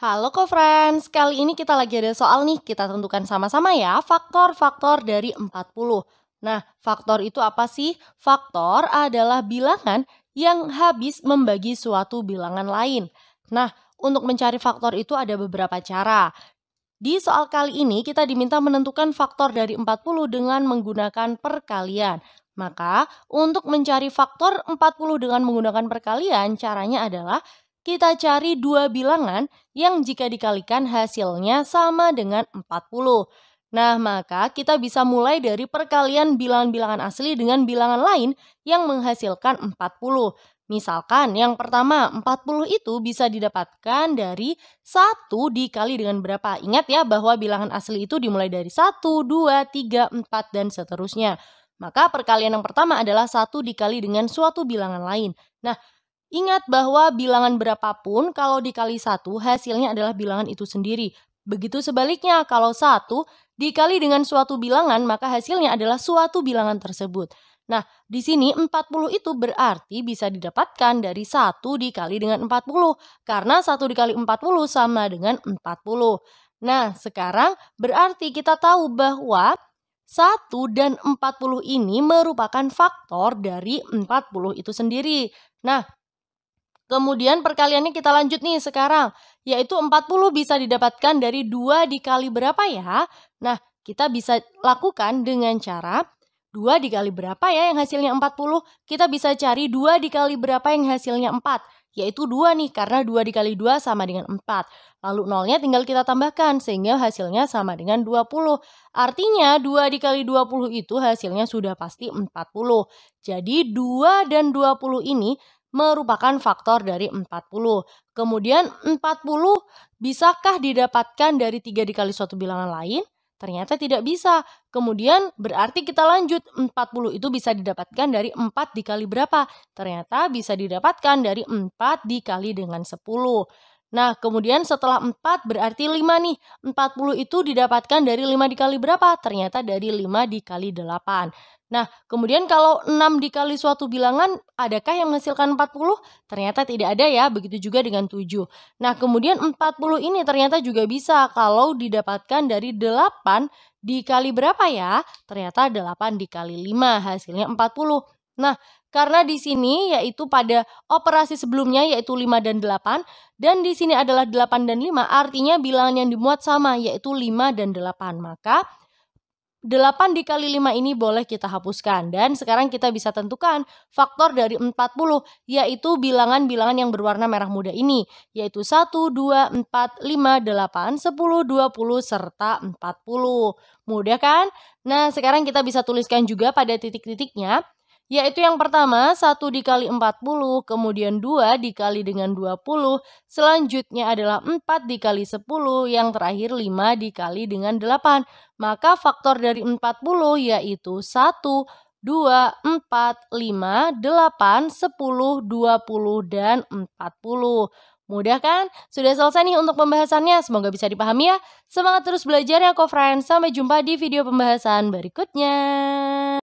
Halo co-friends, kali ini kita lagi ada soal nih, kita tentukan sama-sama ya faktor-faktor dari 40. Nah, faktor itu apa sih? Faktor adalah bilangan yang habis membagi suatu bilangan lain. Nah, untuk mencari faktor itu ada beberapa cara. Di soal kali ini kita diminta menentukan faktor dari 40 dengan menggunakan perkalian. Maka, untuk mencari faktor 40 dengan menggunakan perkalian, caranya adalah kita cari dua bilangan yang jika dikalikan hasilnya sama dengan 40. Nah, maka kita bisa mulai dari perkalian bilangan-bilangan asli dengan bilangan lain yang menghasilkan 40. Misalkan yang pertama 40 itu bisa didapatkan dari 1 dikali dengan berapa. Ingat ya bahwa bilangan asli itu dimulai dari 1, 2, 3, 4, dan seterusnya. Maka perkalian yang pertama adalah 1 dikali dengan suatu bilangan lain. Nah, Ingat bahwa bilangan berapapun kalau dikali satu hasilnya adalah bilangan itu sendiri. Begitu sebaliknya, kalau satu dikali dengan suatu bilangan maka hasilnya adalah suatu bilangan tersebut. Nah, di sini 40 itu berarti bisa didapatkan dari 1 dikali dengan 40, karena 1 dikali 40 sama dengan 40. Nah, sekarang berarti kita tahu bahwa 1 dan 40 ini merupakan faktor dari 40 itu sendiri. Nah, Kemudian perkaliannya kita lanjut nih sekarang, yaitu 40 bisa didapatkan dari 2 dikali berapa ya? Nah, kita bisa lakukan dengan cara 2 dikali berapa ya yang hasilnya 40? Kita bisa cari 2 dikali berapa yang hasilnya 4, yaitu 2 nih karena 2 dikali 2 sama dengan 4. Lalu nolnya tinggal kita tambahkan sehingga hasilnya sama dengan 20. Artinya 2 dikali 20 itu hasilnya sudah pasti 40. Jadi 2 dan 20 ini merupakan faktor dari 40. Kemudian 40 bisakah didapatkan dari 3 dikali suatu bilangan lain? Ternyata tidak bisa. Kemudian berarti kita lanjut 40 itu bisa didapatkan dari 4 dikali berapa? Ternyata bisa didapatkan dari 4 dikali dengan 10. Nah, kemudian setelah 4 berarti 5 nih. 40 itu didapatkan dari 5 dikali berapa? Ternyata dari 5 dikali 8. Nah, kemudian kalau 6 dikali suatu bilangan, adakah yang menghasilkan 40? Ternyata tidak ada ya, begitu juga dengan 7. Nah, kemudian 40 ini ternyata juga bisa kalau didapatkan dari 8 dikali berapa ya? Ternyata 8 dikali 5, hasilnya 40. Nah, karena di sini yaitu pada operasi sebelumnya yaitu 5 dan 8 dan di sini adalah 8 dan 5 artinya bilangan yang dimuat sama yaitu 5 dan 8. Maka 8 dikali 5 ini boleh kita hapuskan dan sekarang kita bisa tentukan faktor dari 40 yaitu bilangan-bilangan yang berwarna merah muda ini yaitu 1, 2, 4, 5, 8, 10, 20, serta 40. Mudah kan? Nah sekarang kita bisa tuliskan juga pada titik-titiknya yaitu yang pertama 1 dikali 40, kemudian 2 dikali dengan 20, selanjutnya adalah 4 dikali 10, yang terakhir 5 dikali dengan 8. Maka faktor dari 40 yaitu 1, 2, 4, 5, 8, 10, 20, dan 40. Mudah kan? Sudah selesai nih untuk pembahasannya, semoga bisa dipahami ya. Semangat terus belajar ya, co friends Sampai jumpa di video pembahasan berikutnya.